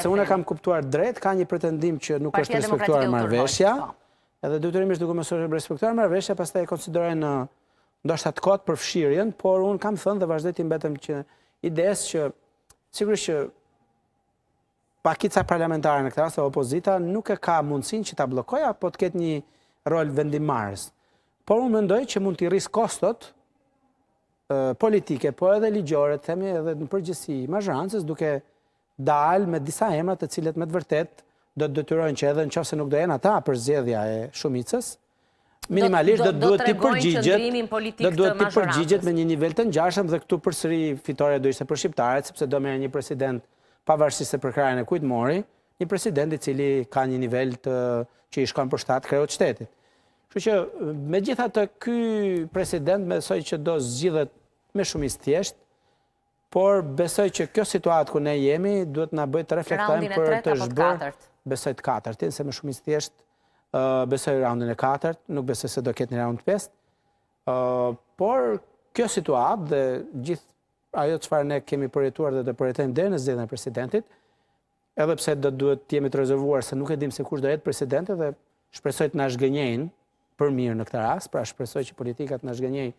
Se unë e kam kuptuar drejt, ka një pretendim që nuk është respektuar marveshja, po. edhe dy të rrimisht duke mësorë që respektuar marveshja, pas të e konsideraj në ndoshtë atë kotë për fshirjen, por unë kam thënë dhe vazhdoj të që i desë që sigurisht që pakica parlamentare në këtë rrasë të opozita nuk e ka mundësin që ta blokoja, po të ketë një rol vendimarës. Por unë mendoj që mund të i risë kostot politike, po edhe ligjore, temi edhe në përgjësi ma zhërancës, duke dal me disa emra të cilët me të vërtet do të dëtyrojnë që edhe në qafë se nuk do jenë ata ta për zjedhja e shumicës, minimalisht do të duhet të përgjigjet do të duhet të përgjigjet me një nivel të njashëm dhe këtu përsëri fitore do ishte për shqiptarët, sepse do me një president pavarësisë se për krajën e kujtë mori, një president i cili ka një nivel të që i shkon për shtatë kreot qëtetit. Që që me gjitha të këj president me soj që do zgjidhet me shumis tjeshtë, por besoj që kjo situatë ku ne jemi duhet nga bëjt reflektojmë për të zhbërë besoj të katërt, se me shumë i së besoj raundin e katërt, nuk besoj se do ketë një raund të pest, por kjo situatë dhe gjithë ajo të qëfar ne kemi përjetuar dhe të përjetojnë dhe në zidhën e presidentit, edhe pse do duhet të jemi të rezervuar se nuk e dim se kush do jetë presidentit dhe shpresoj të nashgënjejnë për mirë në këtë ras, pra shpresoj që politikat nashgënjejnë